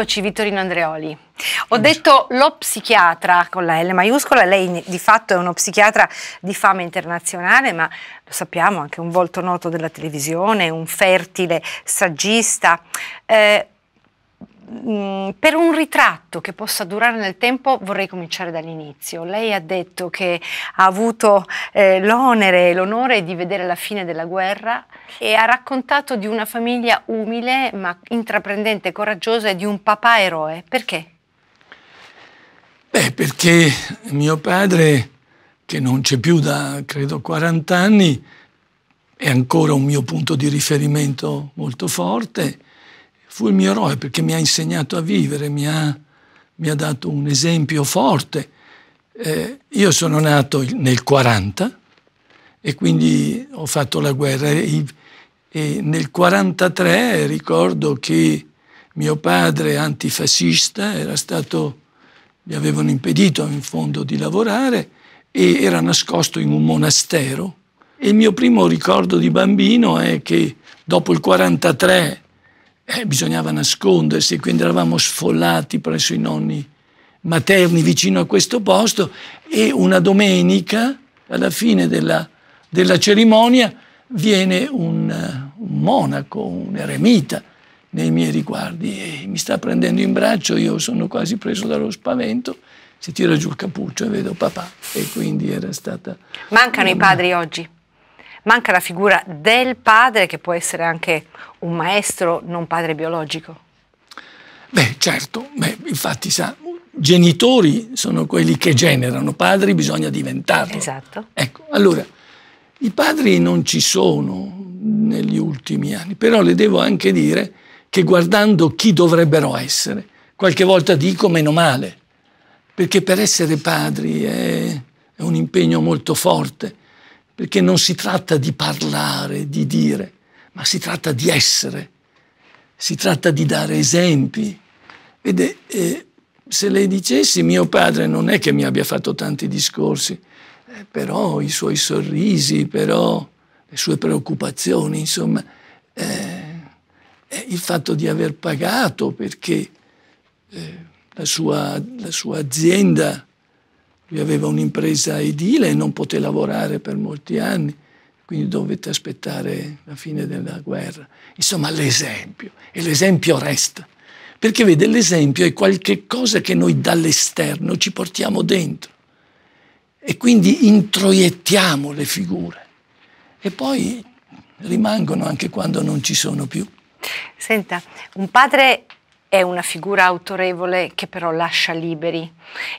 Eccoci Vittorino Andreoli. Ho detto lo psichiatra con la L maiuscola, lei di fatto è uno psichiatra di fama internazionale, ma lo sappiamo, anche un volto noto della televisione, un fertile saggista. Eh, Mm, per un ritratto che possa durare nel tempo vorrei cominciare dall'inizio. Lei ha detto che ha avuto eh, l'onere e l'onore di vedere la fine della guerra e ha raccontato di una famiglia umile ma intraprendente, coraggiosa e di un papà eroe. Perché? Beh, perché mio padre, che non c'è più da credo 40 anni, è ancora un mio punto di riferimento molto forte fu il mio eroe perché mi ha insegnato a vivere, mi ha, mi ha dato un esempio forte. Eh, io sono nato nel 40 e quindi ho fatto la guerra e, e nel 43 ricordo che mio padre antifascista era stato, gli avevano impedito in fondo di lavorare e era nascosto in un monastero. E il mio primo ricordo di bambino è che dopo il 43 eh, bisognava nascondersi, quindi eravamo sfollati presso i nonni materni vicino a questo posto e una domenica, alla fine della, della cerimonia, viene un, un, monaco, un eremita nei miei riguardi e mi sta prendendo in braccio, io sono quasi preso dallo spavento, si tira giù il cappuccio e vedo papà e quindi era stata... Mancano una... i padri oggi? manca la figura del padre che può essere anche un maestro, non padre biologico. Beh, certo, Beh, infatti sa, genitori sono quelli che generano, padri bisogna diventarli. Esatto. Ecco, allora, i padri non ci sono negli ultimi anni, però le devo anche dire che guardando chi dovrebbero essere, qualche volta dico meno male, perché per essere padri è, è un impegno molto forte perché non si tratta di parlare, di dire, ma si tratta di essere, si tratta di dare esempi. Vede, eh, se le dicessi, mio padre non è che mi abbia fatto tanti discorsi, eh, però i suoi sorrisi, però le sue preoccupazioni, insomma, eh, eh il fatto di aver pagato perché eh, la sua, la sua azienda lui aveva un'impresa edile e non poté lavorare per molti anni, quindi dovette aspettare la fine della guerra. Insomma, l'esempio, e l'esempio resta. Perché vede, l'esempio è qualche cosa che noi dall'esterno ci portiamo dentro e quindi introiettiamo le figure e poi rimangono anche quando non ci sono più. Senta, un padre è una figura autorevole che però lascia liberi.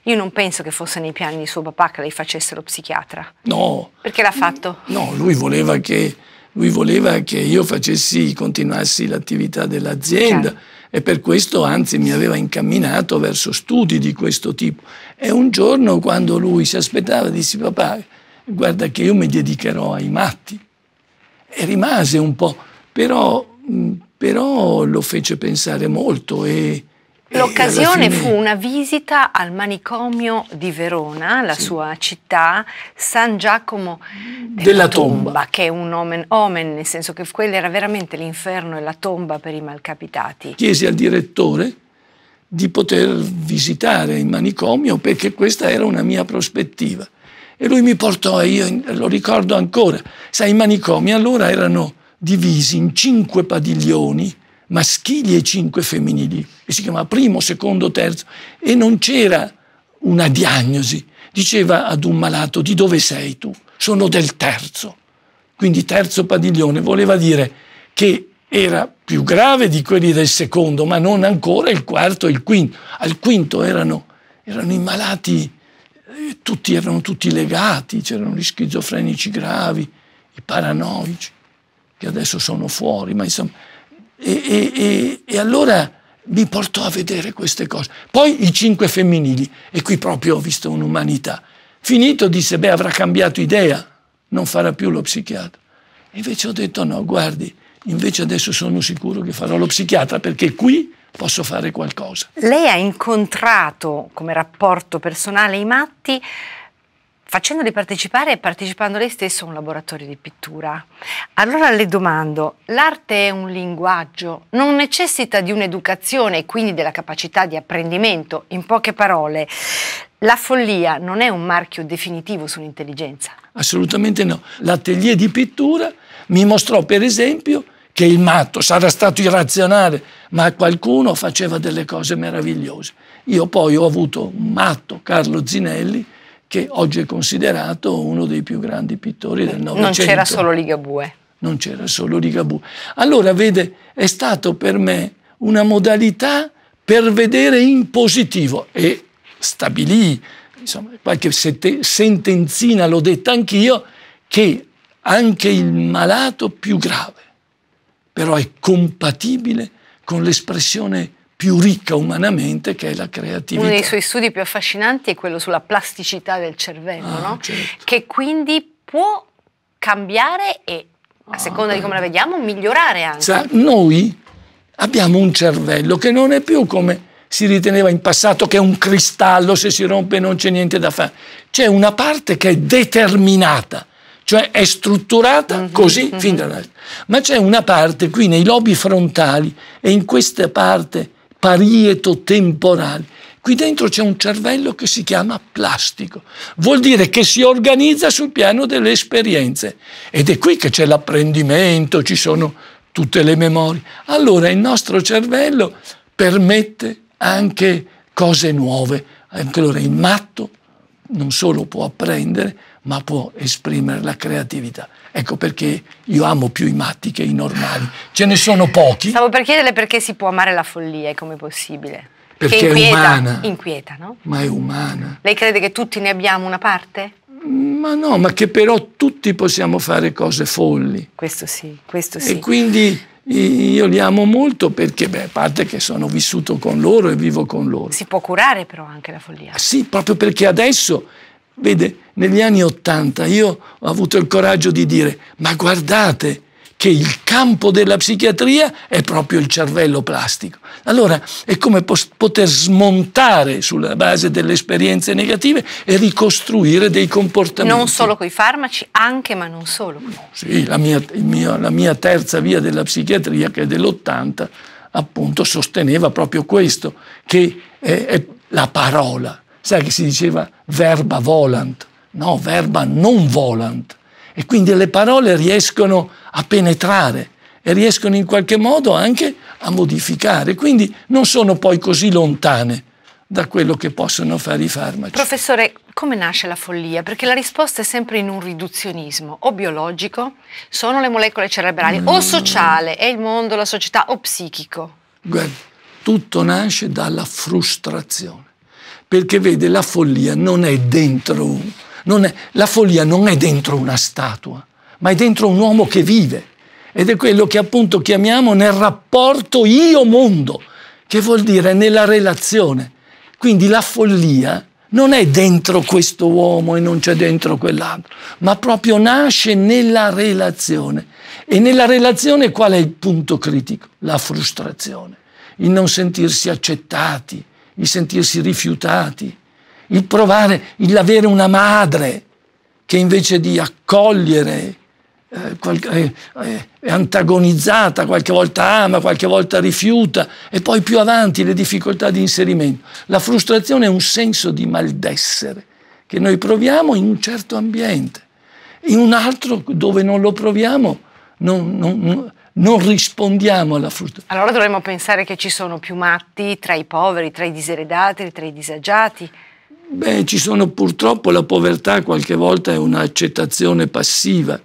Io non penso che fosse nei piani di suo papà che lei facesse lo psichiatra. No. Perché l'ha fatto? No, lui voleva che, lui voleva che io facessi, continuassi l'attività dell'azienda certo. e per questo anzi mi aveva incamminato verso studi di questo tipo. E un giorno quando lui si aspettava disse papà, guarda che io mi dedicherò ai matti. E rimase un po', però... Mh, però lo fece pensare molto e, L'occasione fu una visita al manicomio di Verona, la sì. sua città, San Giacomo della, della tomba, tomba, che è un omen, omen, nel senso che quello era veramente l'inferno e la tomba per i malcapitati. Chiesi al direttore di poter visitare il manicomio perché questa era una mia prospettiva. E lui mi portò, io lo ricordo ancora, sai, i manicomi allora erano divisi in cinque padiglioni maschili e cinque femminili, e si chiamava primo, secondo, terzo, e non c'era una diagnosi. Diceva ad un malato di dove sei tu? Sono del terzo. Quindi terzo padiglione voleva dire che era più grave di quelli del secondo, ma non ancora il quarto e il quinto. Al quinto erano, erano i malati, eh, tutti, erano tutti legati, c'erano gli schizofrenici gravi, i paranoici che adesso sono fuori, ma insomma. E, e, e, e, allora mi portò a vedere queste cose. Poi i cinque femminili, e qui proprio ho visto un'umanità. Finito disse, beh, avrà cambiato idea, non farà più lo psichiatra. E invece ho detto, no, guardi, invece adesso sono sicuro che farò lo psichiatra perché qui posso fare qualcosa. Lei ha incontrato come rapporto personale i matti facendoli partecipare e partecipando lei stesso a un laboratorio di pittura. Allora le domando, l'arte è un linguaggio, non necessita di un'educazione e quindi della capacità di apprendimento, in poche parole, la follia non è un marchio definitivo sull'intelligenza? Assolutamente no. L'atelier di pittura mi mostrò per esempio che il matto sarà stato irrazionale, ma qualcuno faceva delle cose meravigliose. Io poi ho avuto un matto, Carlo Zinelli, che oggi è considerato uno dei più grandi pittori del Novecento. Non c'era solo Ligabue. Non c'era solo Ligabue. Allora, vede, è stato per me una modalità per vedere in positivo e stabilì, insomma, qualche sentenzina l'ho detta anch'io, che anche il malato più grave però è compatibile con l'espressione più ricca umanamente che è la creatività. Uno dei suoi studi più affascinanti è quello sulla plasticità del cervello, ah, no? certo. che quindi può cambiare e a ah, seconda ah, di come la vediamo migliorare anche. Cioè, noi abbiamo un cervello che non è più come si riteneva in passato che è un cristallo, se si rompe non c'è niente da fare. C'è una parte che è determinata, cioè è strutturata mm-hmm, così mm-hmm. fin dall'altro. Ma c'è una parte qui nei lobi frontali e in questa parte parieto temporale. Qui dentro c'è un cervello che si chiama plastico, vuol dire che si organizza sul piano delle esperienze ed è qui che c'è l'apprendimento, ci sono tutte le memorie. Allora il nostro cervello permette anche cose nuove, anche allora il matto non solo può apprendere, ma può esprimere la creatività. Ecco perché io amo più i matti che i normali. Ce ne sono pochi. Stavo per chiederle perché si può amare la follia e come è possibile. Perché inquieta, è umana. Inquieta, no? Ma è umana. Lei crede che tutti ne abbiamo una parte? Mm, ma no, ma che però tutti possiamo fare cose folli. Questo sì, questo sì. E quindi io li amo molto perché, beh, a parte che sono vissuto con loro e vivo con loro. Si può curare però anche la follia. Sì, proprio perché adesso Vede, negli anni Ottanta io ho avuto il coraggio di dire, ma guardate che il campo della psichiatria è proprio il cervello plastico. Allora è come poter smontare sulla base delle esperienze negative e ricostruire dei comportamenti. Non solo con i farmaci, anche ma non solo. sì, la mia, mio, la mia terza via della psichiatria, che è dell'80, appunto sosteneva proprio questo, che è, è la parola Sai che si diceva verba volant, no, verba non volant. E quindi le parole riescono a penetrare e riescono in qualche modo anche a modificare, quindi non sono poi così lontane da quello che possono fare i farmaci. Professore, come nasce la follia? Perché la risposta è sempre in un riduzionismo, o biologico, sono le molecole cerebrali, mm. o sociale, è il mondo, la società, o psichico. Guarda, tutto nasce dalla frustrazione. Perché vede, la follia non è dentro, non è, la follia non è dentro una statua, ma è dentro un uomo che vive. Ed è quello che appunto chiamiamo nel rapporto io-mondo, che vuol dire nella relazione. Quindi la follia non è dentro questo uomo e non c'è dentro quell'altro, ma proprio nasce nella relazione. E nella relazione qual è il punto critico? La frustrazione, il non sentirsi accettati, il sentirsi rifiutati, il provare, il avere una madre che invece di accogliere eh, eh, eh, è antagonizzata, qualche volta ama, qualche volta rifiuta e poi più avanti le difficoltà di inserimento. La frustrazione è un senso di maldessere che noi proviamo in un certo ambiente, in un altro dove non lo proviamo non, non, non rispondiamo alla frustrazione. Allora dovremmo pensare che ci sono più matti tra i poveri, tra i diseredati, tra i disagiati. Beh, ci sono purtroppo la povertà qualche volta è un'accettazione passiva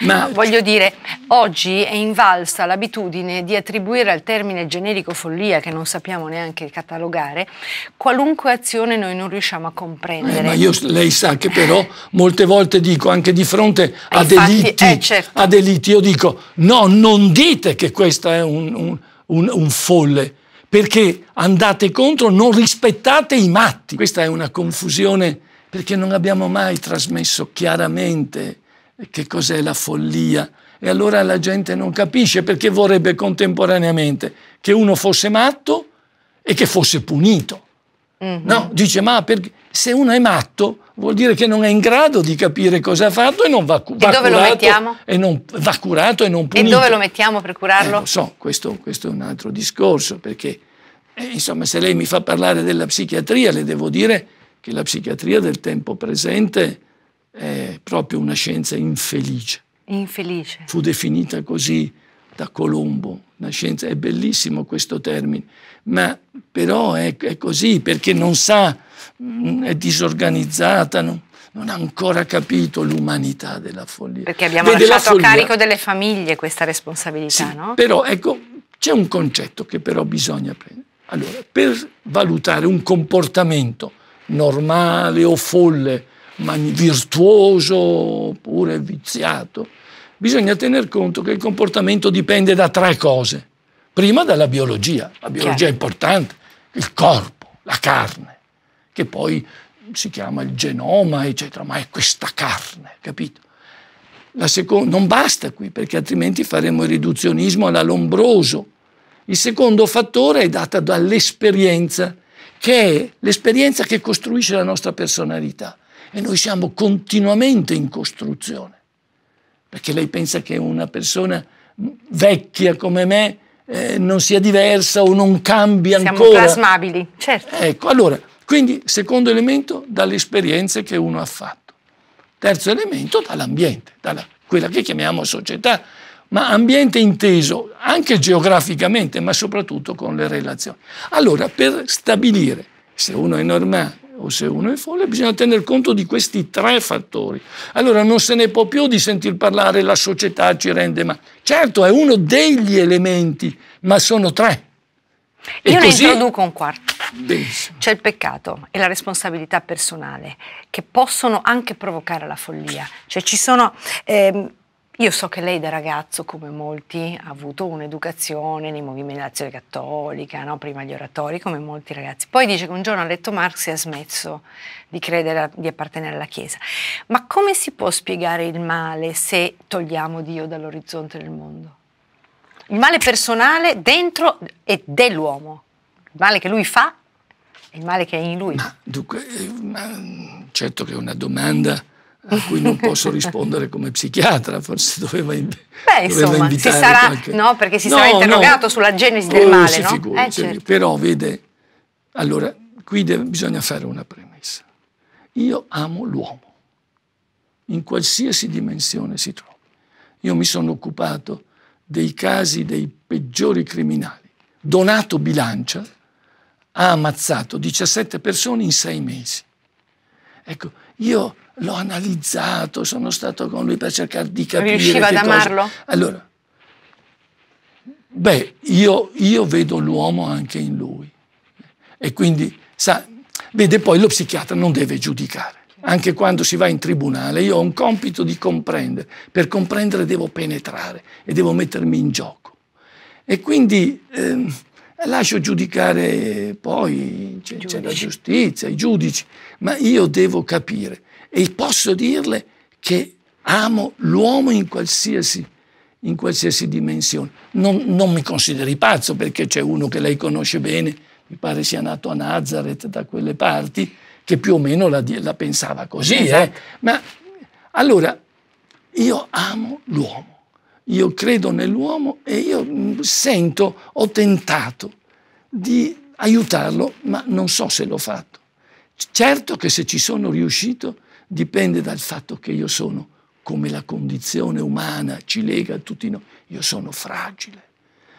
ma... Voglio dire, oggi è invalsa l'abitudine di attribuire al termine generico follia, che non sappiamo neanche catalogare, qualunque azione noi non riusciamo a comprendere. Eh, ma io, lei sa che però molte volte dico, anche di fronte eh, a, Infatti, delitti, eh, certo. a delitti, io dico, no, non dite che questo è un, un, un, un folle perché andate contro, non rispettate i matti. Questa è una confusione perché non abbiamo mai trasmesso chiaramente che cos'è la follia. E allora la gente non capisce perché vorrebbe contemporaneamente che uno fosse matto e che fosse punito. Mm-hmm. No, dice, ma perché, se uno è matto vuol dire che non è in grado di capire cosa ha fatto e non va, va e dove curato. Lo mettiamo? E non, va curato e non punito. E dove lo mettiamo per curarlo? Eh, so, questo, questo, è un altro discorso, perché eh, insomma, se lei mi fa parlare della psichiatria, le devo dire che la psichiatria del tempo presente è proprio una scienza infelice. Infelice. Fu definita così da Colombo, una scienza, è bellissimo questo termine, ma però è, è così perché non sa, mm, è disorganizzata, non, non ha ancora capito l'umanità della follia. Perché abbiamo Vede lasciato a carico delle famiglie questa responsabilità, sì, no? Però ecco, c'è un concetto che però bisogna prendere. Allora, per valutare un comportamento normale o folle virtuoso oppure viziato, bisogna tener conto che il comportamento dipende da tre cose. Prima dalla biologia, la biologia è importante, il corpo, la carne, che poi si chiama il genoma, eccetera, ma è questa carne, capito? Seconda, non basta qui, perché altrimenti faremo il riduzionismo all'alombroso. Il secondo fattore è dato dall'esperienza, che è l'esperienza che costruisce la nostra personalità. E noi siamo continuamente in costruzione. Perché lei pensa che una persona vecchia come me eh, non sia diversa o non cambia siamo ancora. Siamo plasmabili, certo. Ecco, allora, quindi secondo elemento dalle esperienze che uno ha fatto. Terzo elemento dall'ambiente, dalla quella che chiamiamo società, ma ambiente inteso anche geograficamente, ma soprattutto con le relazioni. Allora, per stabilire se uno è normale o se uno è folle, bisogna tener conto di questi tre fattori. Allora non se ne può più di sentir parlare la società ci rende ma Certo, è uno degli elementi, ma sono tre. E Io così... ne introduco un quarto. Benissimo. C'è il peccato e la responsabilità personale che possono anche provocare la follia. Cioè ci sono... Ehm, io so che lei da ragazzo, come molti, ha avuto un'educazione nei movimenti dell'azione cattolica, no? prima gli oratori, come molti ragazzi. Poi dice che un giorno ha letto Marx e ha smesso di credere, di appartenere alla Chiesa. Ma come si può spiegare il male se togliamo Dio dall'orizzonte del mondo? Il male personale dentro e dell'uomo, il male che lui fa e il male che è in lui. Ma, dunque, eh, certo che è una domanda a cui non posso rispondere come psichiatra, forse doveva, in, Beh, doveva insomma, invitare sarà, qualche... no, perché si no, sarà interrogato no, sulla genesi del oh, male, no? Figuri, eh, certo. Però vede, allora, qui deve, bisogna fare una premessa. Io amo l'uomo, in qualsiasi dimensione si trovi. Io mi sono occupato dei casi dei peggiori criminali. Donato Bilancia ha ammazzato 17 persone in sei mesi. Ecco, io l'ho analizzato, sono stato con lui per cercare di capire. Riusciva ad amarlo? Allora, beh, io, io vedo l'uomo anche in lui. E quindi, sa, vede, poi lo psichiatra non deve giudicare. Anche quando si va in tribunale, io ho un compito di comprendere. Per comprendere devo penetrare e devo mettermi in gioco. E quindi eh, lascio giudicare poi, c'è la giustizia, i giudici, ma io devo capire. E posso dirle che amo l'uomo in qualsiasi, in qualsiasi dimensione. Non, non, mi consideri pazzo perché c'è uno che lei conosce bene, mi pare sia nato a Nazareth da quelle parti, che più o meno la, la pensava così. Eh. Esatto. Eh. Ma allora, io amo l'uomo io credo nell'uomo e io mm, sento, ho tentato di aiutarlo, ma non so se l'ho fatto. Certo che se ci sono riuscito dipende dal fatto che io sono, come la condizione umana ci lega a tutti noi, io sono fragile.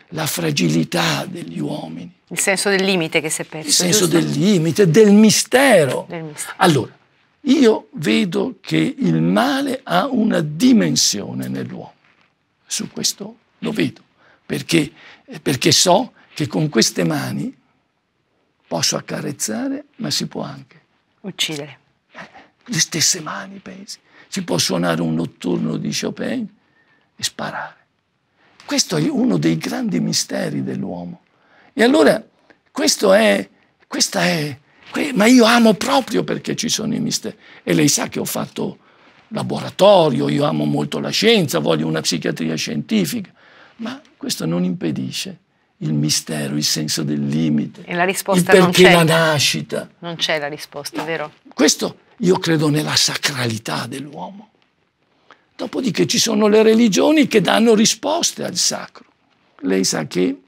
La fragilità degli uomini. Il senso del limite che si è perso. Il senso giusto? del limite, del mistero. del mistero. Allora, io vedo che il male ha una dimensione nell'uomo. Su questo lo vedo, perché, perché so che con queste mani posso accarezzare, ma si può anche uccidere le stesse mani, pensi. Si può suonare un notturno di Chopin e sparare. Questo è uno dei grandi misteri dell'uomo. E allora, questo è, questa è, ma io amo proprio perché ci sono i misteri. E lei sa che ho fatto laboratorio, io amo molto la scienza, voglio una psichiatria scientifica, ma questo non impedisce il mistero, il senso del limite. E la risposta il perché non c'è. la nascita. Non c'è la risposta, vero? Questo io credo nella sacralità dell'uomo. Dopodiché ci sono le religioni che danno risposte al sacro. Lei sa che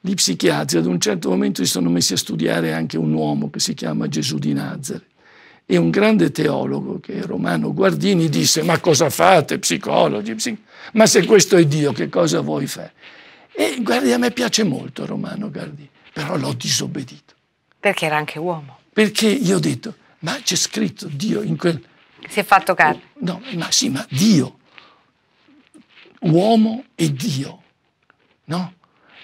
gli psichiatri ad un certo momento si sono messi a studiare anche un uomo che si chiama Gesù di Nazareth. E un grande teologo, che è Romano Guardini, disse: Ma cosa fate, psicologi? Psic ma se questo è Dio, che cosa vuoi fare? E guardi, a me piace molto Romano Guardini, però l'ho disobbedito. Perché era anche uomo. Perché io ho detto: ma c'è scritto Dio in quel... Si è fatto carne. No, ma sì, ma Dio, uomo e Dio, no?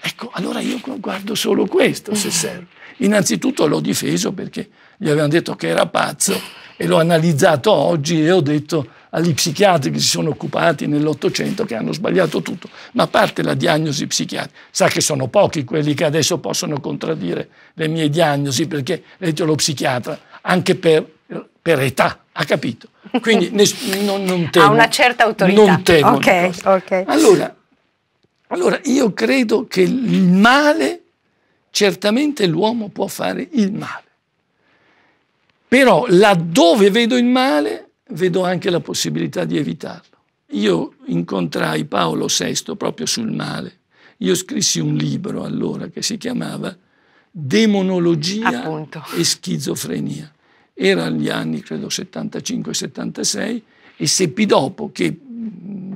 Ecco, allora io guardo solo questo, se serve. Innanzitutto l'ho difeso perché gli avevano detto che era pazzo e l'ho analizzato oggi e ho detto agli psichiatri che si sono occupati nell'Ottocento che hanno sbagliato tutto, ma a parte la diagnosi psichiatrica, sa che sono pochi quelli che adesso possono contraddire le mie diagnosi perché, detto lo psichiatra, anche per, per età, ha capito? Quindi non, non temo. Ha una certa autorità. Non temo. Okay, okay. Allora, allora, io credo che il male, certamente l'uomo può fare il male. Però laddove vedo il male, vedo anche la possibilità di evitarlo. Io incontrai Paolo VI proprio sul male. Io scrissi un libro allora che si chiamava demonologia Appunto. e schizofrenia. Era negli anni, credo, 75-76 e seppi dopo che mm,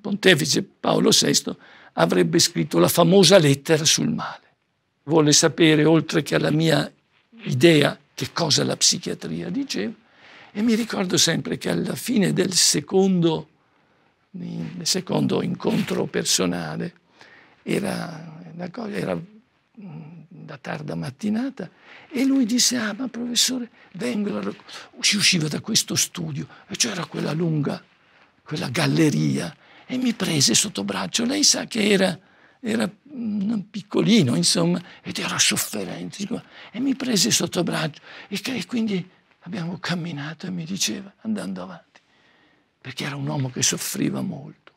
Pontefice Paolo VI avrebbe scritto la famosa lettera sul male. Vuole sapere, oltre che alla mia idea, che cosa la psichiatria diceva e mi ricordo sempre che alla fine del secondo, mm, secondo incontro personale era, era mm, da tarda mattinata e lui disse, ah ma professore, vengo, la... si usciva da questo studio e c'era quella lunga, quella galleria e mi prese sotto braccio, lei sa che era, era piccolino insomma ed era sofferente e mi prese sotto braccio e quindi abbiamo camminato e mi diceva andando avanti, perché era un uomo che soffriva molto,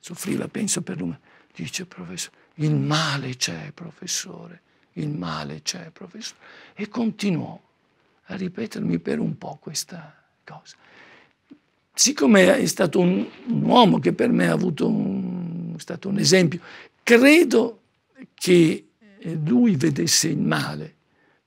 soffriva penso per lui, dice professore, il male c'è professore, il male c'è, cioè, professore. E continuò a ripetermi per un po' questa cosa. Siccome è stato un, un uomo che per me ha avuto un, è stato un esempio, credo che eh, lui vedesse il male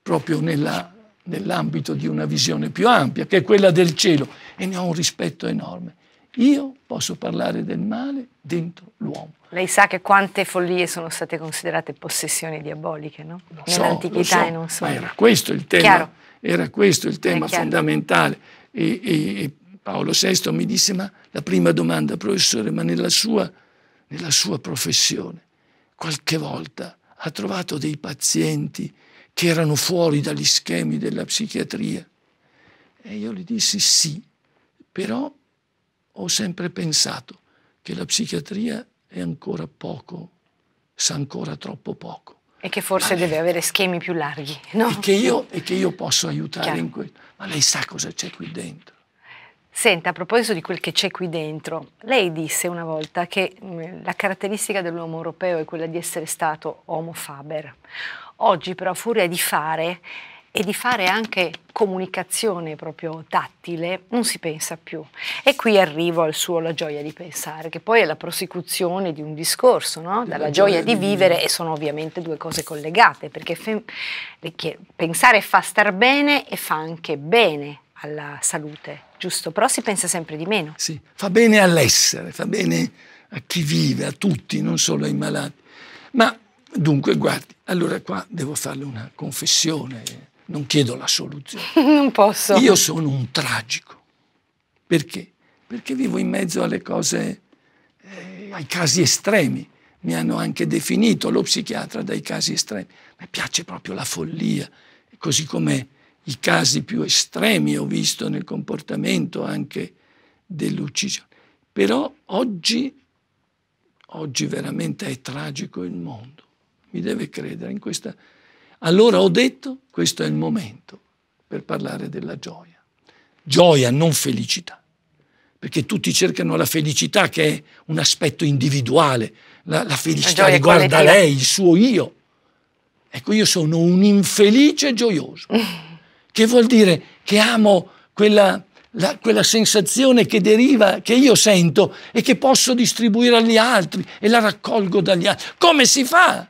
proprio nella, nell'ambito di una visione più ampia, che è quella del cielo, e ne ho un rispetto enorme. Io posso parlare del male dentro l'uomo. Lei sa che quante follie sono state considerate possessioni diaboliche, no? Lo Nell'antichità so, so, e non so. Ma era questo il tema, era questo il tema fondamentale. E, e, e Paolo VI mi disse, ma la prima domanda, professore, ma nella sua, nella sua professione, qualche volta ha trovato dei pazienti che erano fuori dagli schemi della psichiatria? E io gli dissi sì, però ho sempre pensato che la psichiatria è ancora poco, sa ancora troppo poco. E che forse ma deve lei... avere schemi più larghi, no? E che io, e che io posso aiutare Chiaro. in questo. Ma lei sa cosa c'è qui dentro. Senta, a proposito di quel che c'è qui dentro, lei disse una volta che mm, la caratteristica dell'uomo europeo è quella di essere stato homo faber. Oggi però, a furia di fare, e di fare anche comunicazione proprio tattile non si pensa più. E qui arrivo al suo La gioia di pensare, che poi è la prosecuzione di un discorso, no? dalla gioia, gioia di vivere, e sono ovviamente due cose collegate, perché pensare fa star bene e fa anche bene alla salute, giusto? Però si pensa sempre di meno. Sì, fa bene all'essere, fa bene a chi vive, a tutti, non solo ai malati. Ma dunque, guardi, allora qua devo farle una confessione non chiedo la soluzione. non posso. Io sono un tragico. Perché? Perché vivo in mezzo alle cose, eh, ai casi estremi. Mi hanno anche definito lo psichiatra dai casi estremi. Mi piace proprio la follia, così come i casi più estremi ho visto nel comportamento anche dell'uccisione. Però oggi, oggi veramente è tragico il mondo. Mi deve credere in questa allora ho detto, questo è il momento per parlare della gioia. Gioia, non felicità, perché tutti cercano la felicità che è un aspetto individuale, la, la felicità la riguarda lei, il suo io. Ecco, io sono un infelice gioioso, che vuol dire che amo quella, la, quella sensazione che deriva, che io sento e che posso distribuire agli altri e la raccolgo dagli altri. Come si fa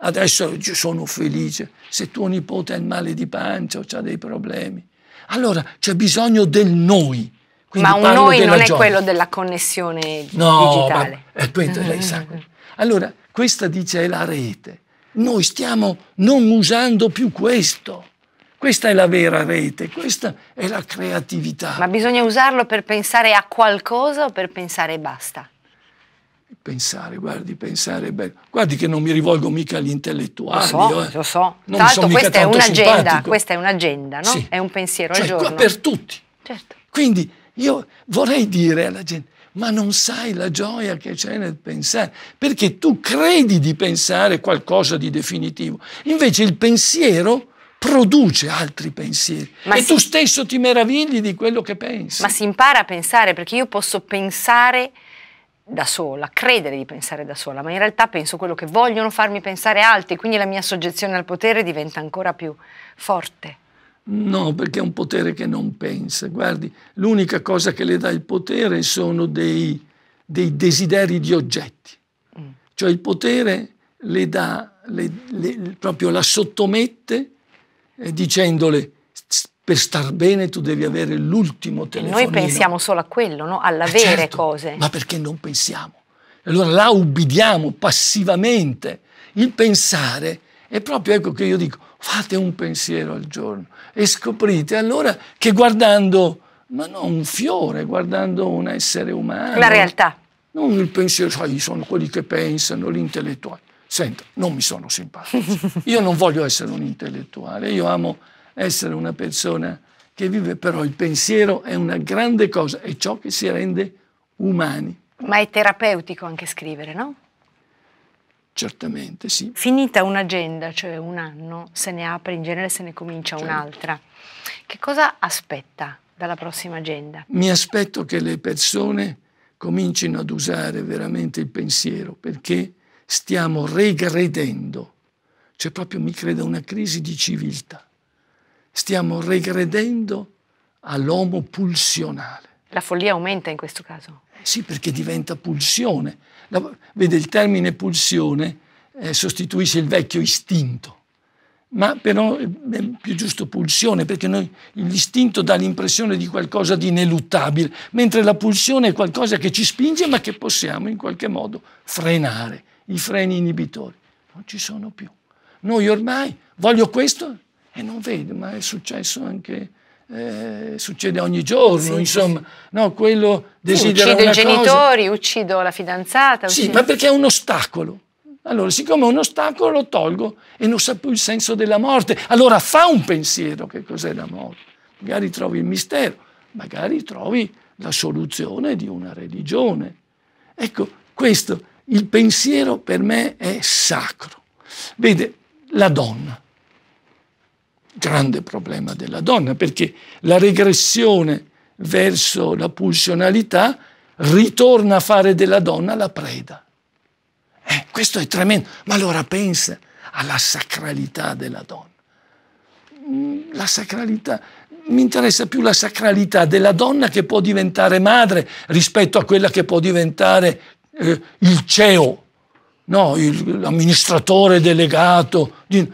Adesso sono felice. Se tuo nipote ha il male di pancia o ha dei problemi. Allora c'è bisogno del noi. Quindi ma un noi non è quello della connessione no, digitale. No, eh, questo lei sa. Mm-hmm. Allora, questa dice è la rete. Noi stiamo non usando più questo. Questa è la vera rete, questa è la creatività. Ma bisogna usarlo per pensare a qualcosa o per pensare basta? Pensare, guardi, pensare è bello. Guardi che non mi rivolgo mica agli intellettuali. Lo so, eh. lo so. Non Tra l'altro questa è un'agenda, questa è un'agenda, no? Sì. È un pensiero cioè, al giorno. per tutti. Certo. Quindi io vorrei dire alla gente, ma non sai la gioia che c'è nel pensare, perché tu credi di pensare qualcosa di definitivo. Invece il pensiero produce altri pensieri ma e si... tu stesso ti meravigli di quello che pensi. Ma si impara a pensare, perché io posso pensare da sola, credere di pensare da sola, ma in realtà penso quello che vogliono farmi pensare altri, quindi la mia soggezione al potere diventa ancora più forte. No, perché è un potere che non pensa. Guardi, l'unica cosa che le dà il potere sono dei, dei desideri di oggetti. Mm. Cioè il potere le dà, le, le, proprio la sottomette eh, dicendole per star bene tu devi avere l'ultimo telefono. noi pensiamo solo a quello, no? all'avere eh certo, cose. Ma perché non pensiamo? Allora la ubbidiamo passivamente. Il pensare è proprio, ecco che io dico, fate un pensiero al giorno e scoprite allora che guardando, ma non un fiore, guardando un essere umano. La realtà. Non il pensiero, sai, sono quelli che pensano, gli intellettuali. Senta, non mi sono simpatico. Io non voglio essere un intellettuale, io amo essere una persona che vive, però il pensiero è una grande cosa, è ciò che si rende umani. Ma è terapeutico anche scrivere, no? Certamente, sì. Finita un'agenda, cioè un anno, se ne apre, in genere se ne comincia certo. un'altra. Che cosa aspetta dalla prossima agenda? Mi aspetto che le persone comincino ad usare veramente il pensiero, perché stiamo regredendo. C'è cioè, proprio mi creda una crisi di civiltà stiamo regredendo all'uomo pulsionale. La follia aumenta in questo caso? Eh sì, perché diventa pulsione. La, vede, il termine pulsione eh, sostituisce il vecchio istinto, ma però è più giusto pulsione, perché noi, l'istinto dà l'impressione di qualcosa di ineluttabile, mentre la pulsione è qualcosa che ci spinge ma che possiamo in qualche modo frenare. I freni inibitori non ci sono più. Noi ormai voglio questo, e non vede, ma è successo anche... Eh, succede ogni giorno, sì, insomma, sì. No, quello desidera sì, uccido i genitori, cosa. uccido la fidanzata. Uccido... Sì, ma perché è un ostacolo. Allora, siccome è un ostacolo, lo tolgo e non sa più il senso della morte. Allora fa un pensiero che cos'è la morte. Magari trovi il mistero, magari trovi la soluzione di una religione. Ecco, questo, il pensiero per me è sacro. Vede, la donna grande problema della donna, perché la regressione verso la pulsionalità ritorna a fare della donna la preda. Eh, questo è tremendo, ma allora pensa alla sacralità della donna. Mm, la sacralità, mi interessa più la sacralità della donna che può diventare madre rispetto a quella che può diventare eh, il CEO, no? l'amministratore delegato, di,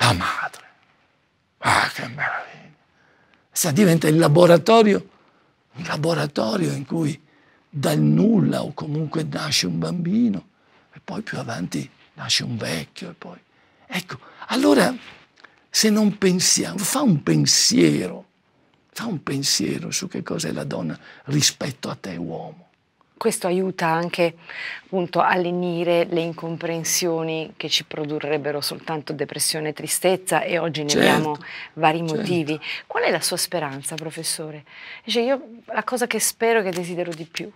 la madre Ah, che meraviglia! Sa, diventa il laboratorio, un laboratorio in cui dal nulla o comunque nasce un bambino e poi più avanti nasce un vecchio e poi... Ecco, allora se non pensiamo, fa un pensiero, fa un pensiero su che cosa è la donna rispetto a te uomo questo aiuta anche appunto, a lenire le incomprensioni che ci produrrebbero soltanto depressione e tristezza e oggi ne certo, abbiamo vari certo. motivi. Qual è la sua speranza, professore? Dice, io la cosa che spero e che desidero di più.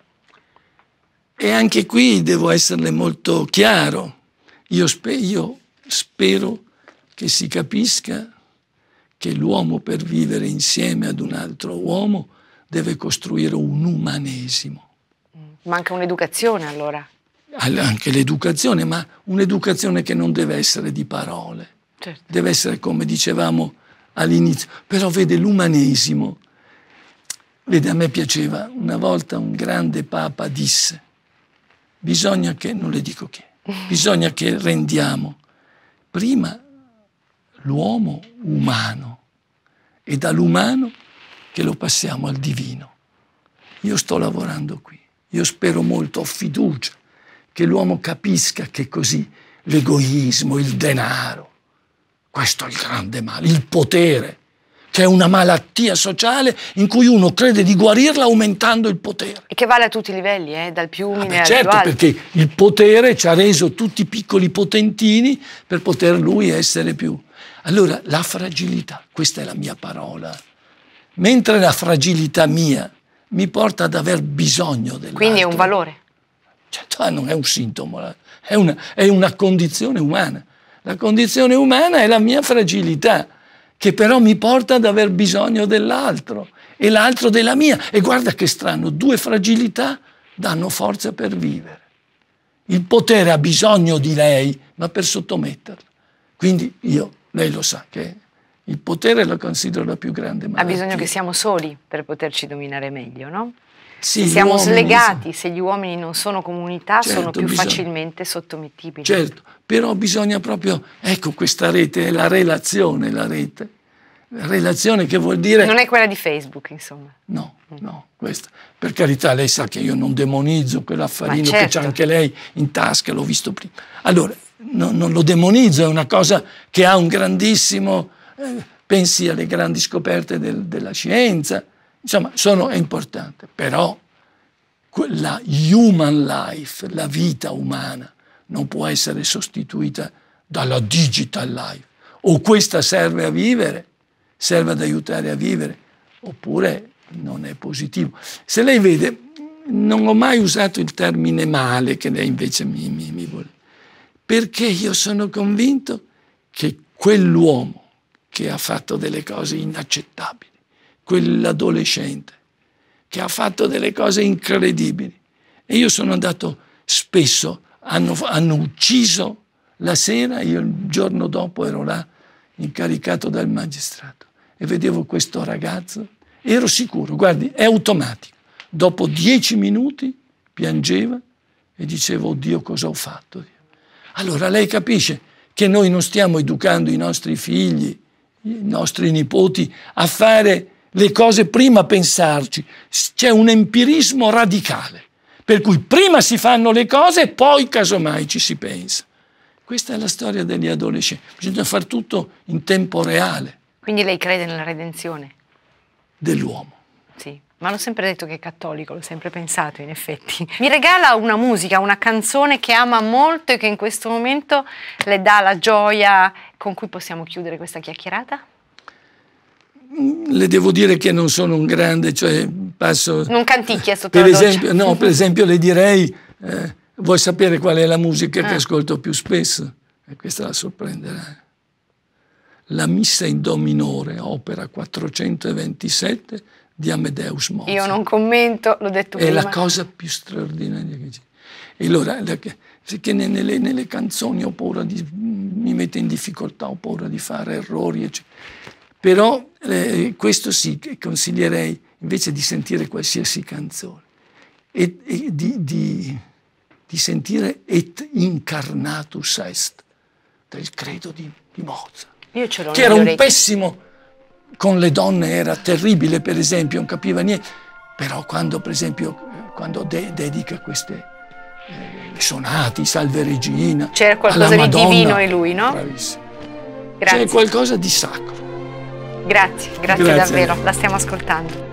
E anche qui devo esserle molto chiaro. Io, spe io spero che si capisca che l'uomo per vivere insieme ad un altro uomo deve costruire un umanesimo Manca un'educazione allora. Anche l'educazione, ma un'educazione che non deve essere di parole. Certo. Deve essere come dicevamo all'inizio. Però vede l'umanesimo. Vede, a me piaceva, una volta un grande papa disse, bisogna che, non le dico che, bisogna che rendiamo prima l'uomo umano e dall'umano che lo passiamo al divino. Io sto lavorando qui. Io spero molto, ho fiducia che l'uomo capisca che così l'egoismo, il denaro, questo è il grande male, il potere, che è una malattia sociale in cui uno crede di guarirla aumentando il potere. E che vale a tutti i livelli, eh? dal più umile ah, beh, certo, alto. perché il potere ci ha reso tutti piccoli potentini per poter lui essere più. Allora, la fragilità, questa è la mia parola, mentre la fragilità mia mi porta ad aver bisogno dell'altro. Quindi è un valore. Cioè, cioè non è un sintomo, è una, è una condizione umana. La condizione umana è la mia fragilità, che però mi porta ad aver bisogno dell'altro e l'altro della mia. E guarda che strano, due fragilità danno forza per vivere. Il potere ha bisogno di lei, ma per sottometterla. Quindi io, lei lo sa che il potere lo considero la più grande malattia. Ha bisogno che siamo soli per poterci dominare meglio, no? Sì, se siamo uomini, slegati, se gli uomini non sono comunità, certo, sono più bisogna, facilmente sottomettibili. Certo, però bisogna proprio, ecco questa rete, è la relazione, la rete. relazione che vuol dire... Non è quella di Facebook, insomma. No, mm. no, questa. Per carità, lei sa che io non demonizzo quell'affarino certo. che c'è anche lei in tasca, l'ho visto prima. Allora, no, non lo demonizzo, è una cosa che ha un grandissimo pensi alle grandi scoperte del, della scienza, insomma sono, è importante, però la human life, la vita umana, non può essere sostituita dalla digital life. O questa serve a vivere, serve ad aiutare a vivere, oppure non è positivo. Se lei vede, non ho mai usato il termine male che lei invece mi, mi, mi vuole, perché io sono convinto che quell'uomo che ha fatto delle cose inaccettabili, quell'adolescente che ha fatto delle cose incredibili. E io sono andato spesso, hanno, hanno ucciso la sera, io il giorno dopo ero là incaricato dal magistrato e vedevo questo ragazzo, ero sicuro, guardi, è automatico. Dopo dieci minuti piangeva e dicevo, oddio cosa ho fatto. Allora lei capisce che noi non stiamo educando i nostri figli i nostri nipoti a fare le cose prima a pensarci. C'è un empirismo radicale, per cui prima si fanno le cose e poi casomai ci si pensa. Questa è la storia degli adolescenti. Bisogna fare tutto in tempo reale. Quindi lei crede nella redenzione? Dell'uomo. Sì. Ma l'ho sempre detto che è cattolico, l'ho sempre pensato in effetti. Mi regala una musica, una canzone che ama molto e che in questo momento le dà la gioia con cui possiamo chiudere questa chiacchierata? Le devo dire che non sono un grande, cioè passo... Non canticchia sotto per esempio, No, per esempio le direi, eh, vuoi sapere qual è la musica ah. che ascolto più spesso? E eh, questa la sorprenderà la Missa in do minore, opera 427 di Amedeus Mozart. Io non commento, l'ho detto È prima. È la cosa più straordinaria che c'è. E allora, perché nelle, nelle, canzoni ho paura di, mi mette in difficoltà, ho paura di fare errori, eccetera. Però eh, questo sì, consiglierei invece di sentire qualsiasi canzone e, e di, di, di, sentire et incarnatus est del credo di, di Mozart. Io ce l'ho che era un orecchie. pessimo con le donne era terribile, per esempio, non capiva niente, però quando, per esempio, quando de dedica queste eh, sonate, Salve Regina, c'era qualcosa Madonna, di divino in lui, no? Bravissimo. C'è qualcosa di sacro. Grazie, grazie, grazie davvero, la stiamo ascoltando.